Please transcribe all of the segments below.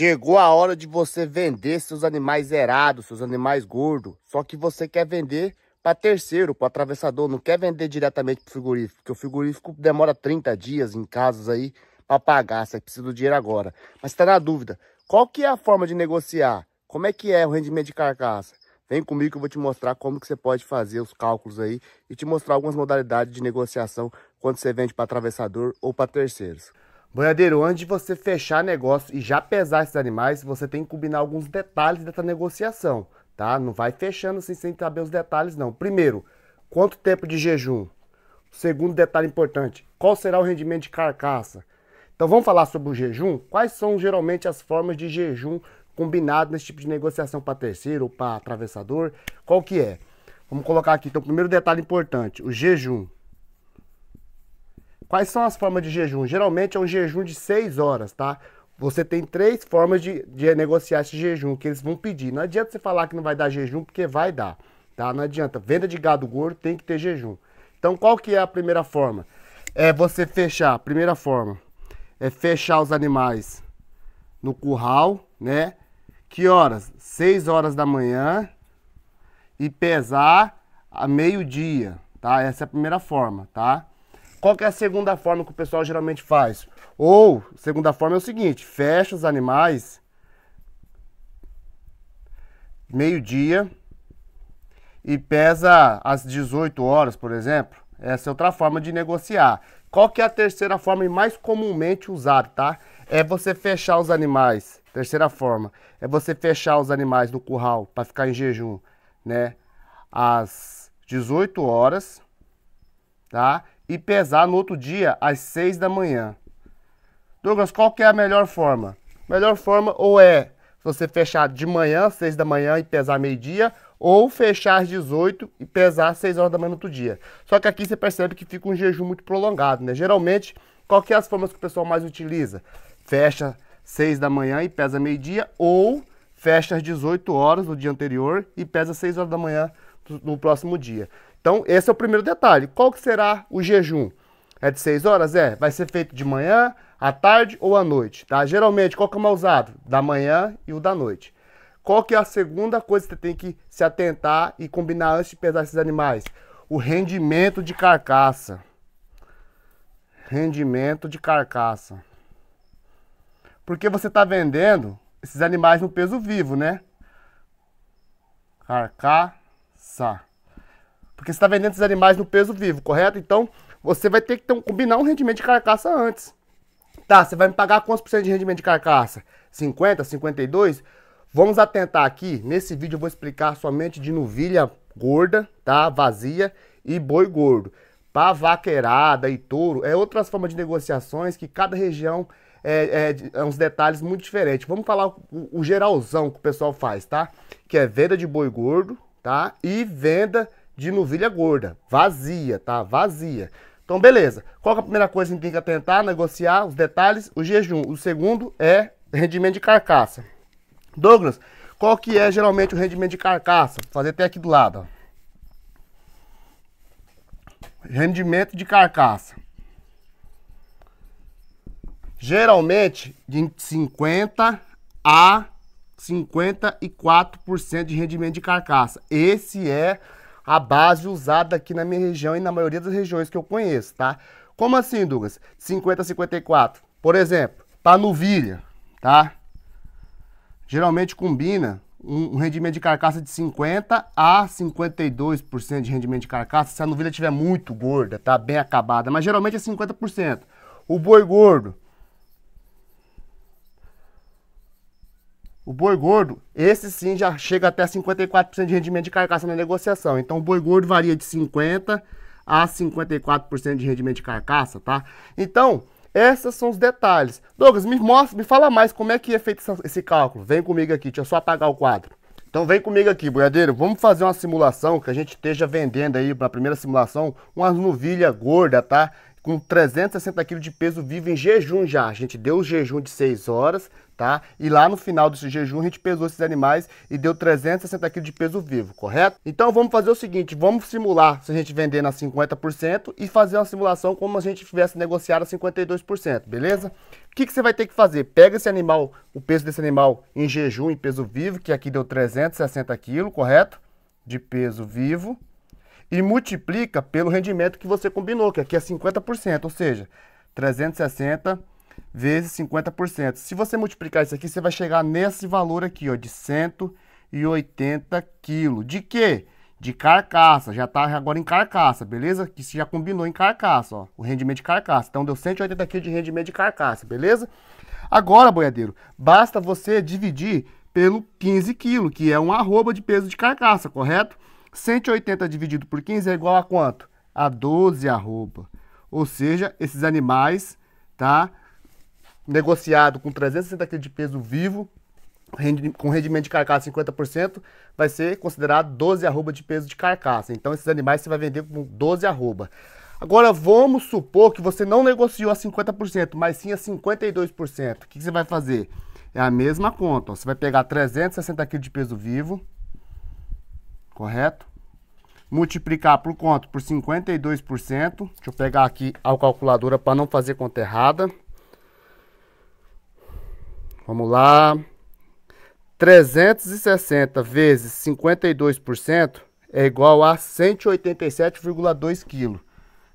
Chegou a hora de você vender seus animais zerados, seus animais gordos. Só que você quer vender para terceiro, para atravessador. Não quer vender diretamente para o frigorífico, porque o frigorífico demora 30 dias em casos aí para pagar. Você precisa do dinheiro agora. Mas está na dúvida, qual que é a forma de negociar? Como é que é o rendimento de carcaça? Vem comigo que eu vou te mostrar como que você pode fazer os cálculos aí e te mostrar algumas modalidades de negociação quando você vende para atravessador ou para terceiros. Boiadeiro, antes de você fechar negócio e já pesar esses animais, você tem que combinar alguns detalhes dessa negociação, tá? Não vai fechando assim sem saber os detalhes, não. Primeiro, quanto tempo de jejum? Segundo detalhe importante, qual será o rendimento de carcaça? Então vamos falar sobre o jejum? Quais são geralmente as formas de jejum combinado nesse tipo de negociação para terceiro ou para atravessador? Qual que é? Vamos colocar aqui, então, o primeiro detalhe importante, o jejum. Quais são as formas de jejum? Geralmente é um jejum de 6 horas, tá? Você tem três formas de, de negociar esse jejum que eles vão pedir. Não adianta você falar que não vai dar jejum, porque vai dar, tá? Não adianta. Venda de gado gordo tem que ter jejum. Então, qual que é a primeira forma? É você fechar. Primeira forma é fechar os animais no curral, né? Que horas? 6 horas da manhã e pesar a meio-dia, tá? Essa é a primeira forma, tá? Qual que é a segunda forma que o pessoal geralmente faz? Ou, segunda forma é o seguinte, fecha os animais meio-dia e pesa às 18 horas, por exemplo. Essa é outra forma de negociar. Qual que é a terceira forma e mais comumente usada, tá? É você fechar os animais. Terceira forma é você fechar os animais no curral para ficar em jejum, né? Às 18 horas, tá? e pesar no outro dia às 6 da manhã. Douglas, qual que é a melhor forma? Melhor forma ou é você fechar de manhã, 6 da manhã e pesar meio-dia, ou fechar às 18 e pesar às 6 horas da manhã no outro dia. Só que aqui você percebe que fica um jejum muito prolongado, né? Geralmente, qual que é as formas que o pessoal mais utiliza? Fecha 6 da manhã e pesa meio-dia, ou fecha às 18 horas do dia anterior e pesa 6 horas da manhã no próximo dia. Então, esse é o primeiro detalhe. Qual que será o jejum? É de 6 horas? É. Vai ser feito de manhã, à tarde ou à noite, tá? Geralmente, qual que é o mais usado? Da manhã e o da noite. Qual que é a segunda coisa que você tem que se atentar e combinar antes de pesar esses animais? O rendimento de carcaça. Rendimento de carcaça. Porque você está vendendo esses animais no peso vivo, né? Carcaça. Porque você está vendendo esses animais no peso vivo, correto? Então, você vai ter que ter, combinar um rendimento de carcaça antes. Tá, você vai me pagar quantos por cento de rendimento de carcaça? 50, 52? Vamos atentar aqui. Nesse vídeo eu vou explicar somente de novilha gorda, tá? Vazia e boi gordo. Para vaqueirada e touro, é outras formas de negociações que cada região é, é, é, uns detalhes muito diferentes. Vamos falar o, o geralzão que o pessoal faz, tá? Que é venda de boi gordo, tá? E venda de novilha gorda, vazia, tá? Vazia. Então, beleza. Qual é a primeira coisa que a gente tem que tentar negociar os detalhes? O jejum. O segundo é rendimento de carcaça. Douglas, qual que é geralmente o rendimento de carcaça? Vou fazer até aqui do lado, ó. Rendimento de carcaça. Geralmente de 50 a 54% de rendimento de carcaça. Esse é a base usada aqui na minha região e na maioria das regiões que eu conheço, tá? Como assim, Douglas? 50-54. Por exemplo, para nuvilha, tá? Geralmente combina um rendimento de carcaça de 50 a 52% de rendimento de carcaça, se a nuvilha estiver muito gorda, tá bem acabada, mas geralmente é 50%. O boi gordo, O boi gordo, esse sim já chega até 54% de rendimento de carcaça na negociação. Então o boi gordo varia de 50% a 54% de rendimento de carcaça, tá? Então, esses são os detalhes. Douglas, me mostra, me fala mais como é que é feito esse cálculo. Vem comigo aqui, deixa eu só apagar o quadro. Então vem comigo aqui, boiadeiro, vamos fazer uma simulação que a gente esteja vendendo aí, na primeira simulação, uma novilha gorda, tá? com 360 quilos de peso vivo em jejum já. A gente deu o jejum de 6 horas, tá? E lá no final desse jejum a gente pesou esses animais e deu 360 quilos de peso vivo, correto? Então vamos fazer o seguinte, vamos simular se a gente vender na 50% e fazer uma simulação como a gente tivesse negociado a 52%, beleza? O que, que você vai ter que fazer? Pega esse animal, o peso desse animal em jejum, em peso vivo, que aqui deu 360 quilos, correto? De peso vivo e multiplica pelo rendimento que você combinou, que aqui é 50%, ou seja, 360 vezes 50%. Se você multiplicar isso aqui, você vai chegar nesse valor aqui, ó, de 180 quilos. De quê? De carcaça, já está agora em carcaça, beleza? Que se já combinou em carcaça, ó, o rendimento de carcaça. Então deu 180 quilos de rendimento de carcaça, beleza? Agora, boiadeiro, basta você dividir pelo 15 quilos, que é um arroba de peso de carcaça, correto? 180 dividido por 15 é igual a quanto? A 12 arroba. Ou seja, esses animais, tá? Negociado com 360 kg de peso vivo, com rendimento de carcaça 50%, vai ser considerado 12 arroba de peso de carcaça. Então, esses animais você vai vender com 12 arroba. Agora, vamos supor que você não negociou a 50%, mas sim a 52%. O que, você vai fazer? É a mesma conta. Ó. Você vai pegar 360 kg de peso vivo, correto? Multiplicar por quanto? Por 52%. Deixa eu pegar aqui a calculadora para não fazer conta errada. Vamos lá. 360 vezes 52% é igual a 187,2 kg.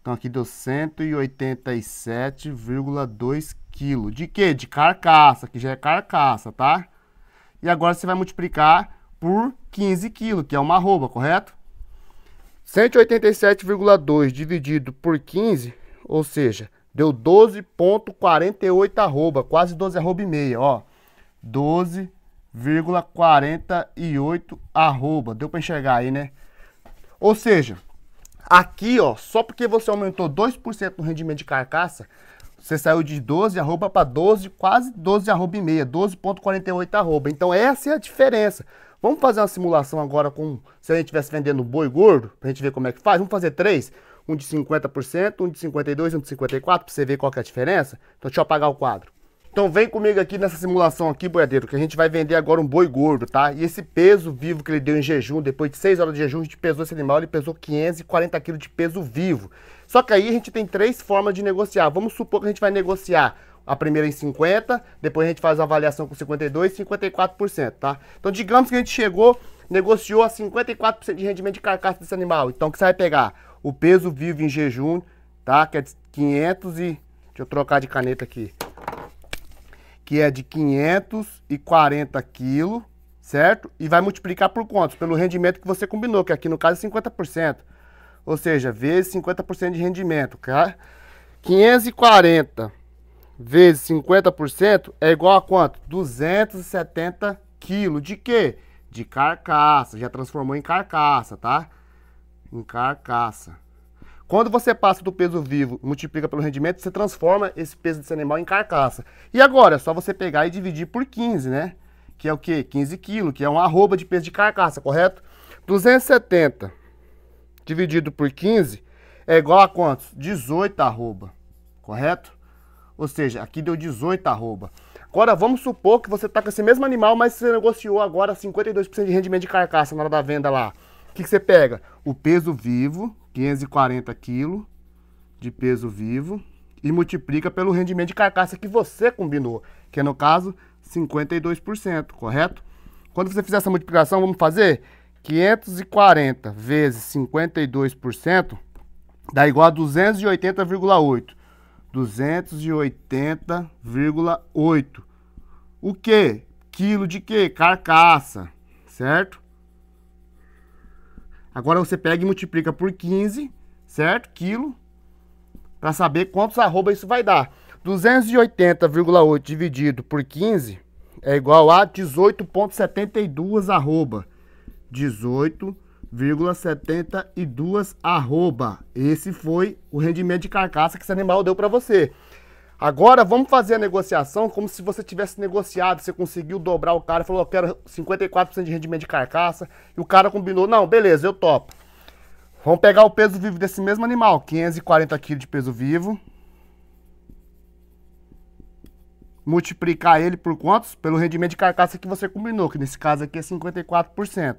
Então aqui deu 187,2 kg. De quê? De carcaça, que já é carcaça, tá? E agora você vai multiplicar por 15 quilos, que é uma arroba, correto? 187,2 dividido por 15, ou seja, deu 12,48 arroba, quase 12 arroba e meia, ó. 12,48 arroba, deu para enxergar aí, né? Ou seja, aqui, ó, só porque você aumentou 2% no rendimento de carcaça, você saiu de 12 arroba para 12, quase 12 arroba e meia, 12,48 arroba. Então essa é a diferença. Vamos fazer uma simulação agora com se a gente estivesse vendendo boi gordo, pra gente ver como é que faz. Vamos fazer três, um de 50%, um de 52, um de 54, pra você ver qual é a diferença. Então deixa eu apagar o quadro. Então vem comigo aqui nessa simulação aqui, boiadeiro, que a gente vai vender agora um boi gordo, tá? E esse peso vivo que ele deu em jejum, depois de 6 horas de jejum, a gente pesou esse animal, ele pesou 540 quilos de peso vivo. Só que aí a gente tem três formas de negociar. Vamos supor que a gente vai negociar a primeira em 50%, depois a gente faz a avaliação com 52% e 54%, tá? Então digamos que a gente chegou, negociou a 54% de rendimento de carcaça desse animal. Então o que você vai pegar? O peso vivo em jejum, tá? Que é de 500 e... Deixa eu trocar de caneta aqui. Que é de 540 quilos, certo? E vai multiplicar por quantos? Pelo rendimento que você combinou, que aqui no caso é 50%. Ou seja, vezes 50% de rendimento, tá? 540 vezes 50% é igual a quanto? 270 quilos de quê? De carcaça. Já transformou em carcaça, tá? Em carcaça. Quando você passa do peso vivo multiplica pelo rendimento, você transforma esse peso desse animal em carcaça. E agora, é só você pegar e dividir por 15, né? Que é o quê? 15 quilos, que é uma arroba de peso de carcaça, correto? 270 dividido por 15 é igual a quantos? 18 arroba, correto? Ou seja, aqui deu 18 arroba. Agora vamos supor que você está com esse mesmo animal, mas você negociou agora 52% de rendimento de carcaça na hora da venda lá. O que, que você pega? O peso vivo, 540 quilos de peso vivo, e multiplica pelo rendimento de carcaça que você combinou, que é no caso 52%, correto? Quando você fizer essa multiplicação, vamos fazer 540 vezes 52% dá igual a 280,8. 280,8. O que? Quilo de que? Carcaça, certo? Agora você pega e multiplica por 15, certo? Quilo, para saber quantos arroba isso vai dar. 280,8 dividido por 15 é igual a 18,72 arroba. 18,72. 1,72 arroba. Esse foi o rendimento de carcaça que esse animal deu para você. Agora vamos fazer a negociação como se você tivesse negociado, você conseguiu dobrar o cara, falou, eu quero 54% de rendimento de carcaça, e o cara combinou, não, beleza, eu topo. Vamos pegar o peso vivo desse mesmo animal, 540 kg de peso vivo. Multiplicar ele por quantos? Pelo rendimento de carcaça que você combinou, que nesse caso aqui é 54%.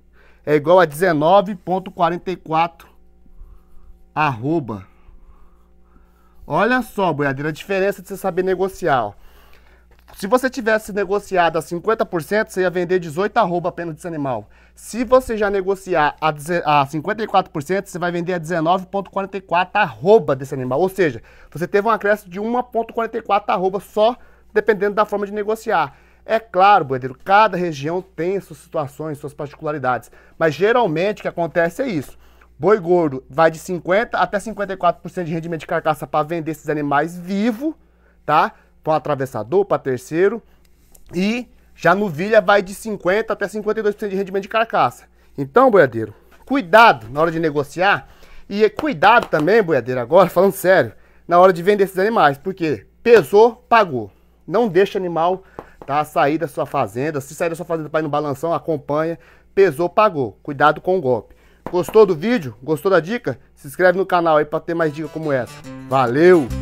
é igual a 19.44 arroba. Olha só, boiadeira, a diferença de você saber negociar. Ó. Se você tivesse negociado a 50%, você ia vender 18 arroba apenas desse animal. Se você já negociar a, a 54%, você vai vender a 19,44 arroba desse animal. Ou seja, você teve um acréscimo de 1,44 arroba só dependendo da forma de negociar. É claro, Boedeiro, cada região tem suas situações, suas particularidades, mas geralmente o que acontece é isso. Boi gordo vai de 50 até 54% de rendimento de carcaça para vender esses animais vivo, tá? Para um atravessador, para terceiro. E já no vilha vai de 50 até 52% de rendimento de carcaça. Então, boiadeiro, cuidado na hora de negociar e cuidado também, boiadeiro, agora falando sério, na hora de vender esses animais, porque pesou, pagou. Não deixa animal tá? Sair da sua fazenda. Se sair da sua fazenda para ir no balanção, acompanha. Pesou, pagou. Cuidado com o golpe. Gostou do vídeo? Gostou da dica? Se inscreve no canal aí para ter mais dica como essa. Valeu!